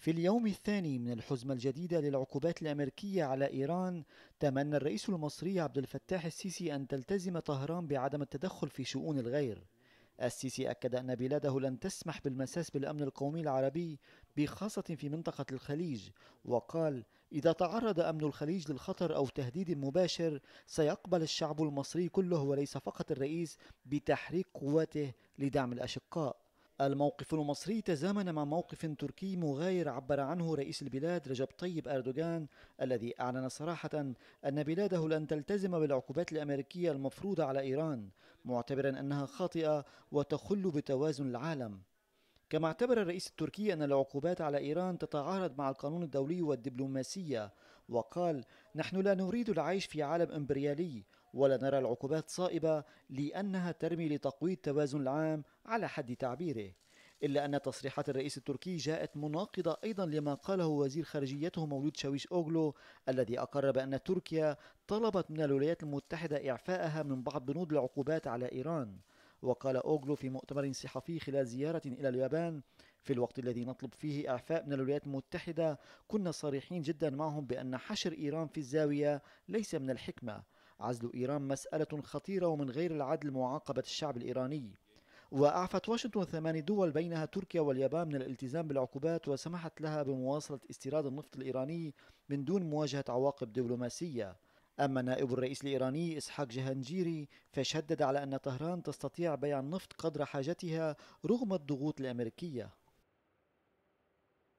في اليوم الثاني من الحزمة الجديدة للعقوبات الأمريكية على إيران تمنى الرئيس المصري عبد الفتاح السيسي أن تلتزم طهران بعدم التدخل في شؤون الغير السيسي أكد أن بلاده لن تسمح بالمساس بالأمن القومي العربي بخاصة في منطقة الخليج وقال إذا تعرض أمن الخليج للخطر أو تهديد مباشر سيقبل الشعب المصري كله وليس فقط الرئيس بتحريك قواته لدعم الأشقاء الموقف المصري تزامن مع موقف تركي مغاير عبر عنه رئيس البلاد رجب طيب أردوغان الذي أعلن صراحة أن بلاده لن تلتزم بالعقوبات الأمريكية المفروضة على إيران معتبرا أنها خاطئة وتخل بتوازن العالم كما اعتبر الرئيس التركي أن العقوبات على إيران تتعارض مع القانون الدولي والدبلوماسية وقال نحن لا نريد العيش في عالم إمبريالي ولا نرى العقوبات صائبة لأنها ترمي لتقويض التوازن العام على حد تعبيره إلا أن تصريحات الرئيس التركي جاءت مناقضة أيضا لما قاله وزير خارجيته مولود شاويش أوغلو الذي أقر بأن تركيا طلبت من الولايات المتحدة إعفائها من بعض بنود العقوبات على إيران وقال أوغلو في مؤتمر صحفي خلال زيارة إلى اليابان في الوقت الذي نطلب فيه إعفاء من الولايات المتحدة كنا صريحين جدا معهم بأن حشر إيران في الزاوية ليس من الحكمة عزل إيران مسألة خطيرة ومن غير العدل معاقبة الشعب الإيراني وأعفت واشنطن ثمان دول بينها تركيا واليابان من الالتزام بالعقوبات وسمحت لها بمواصلة استيراد النفط الإيراني من دون مواجهة عواقب دبلوماسية أما نائب الرئيس الإيراني إسحاق جهانجيري فشدد على أن طهران تستطيع بيع النفط قدر حاجتها رغم الضغوط الأمريكية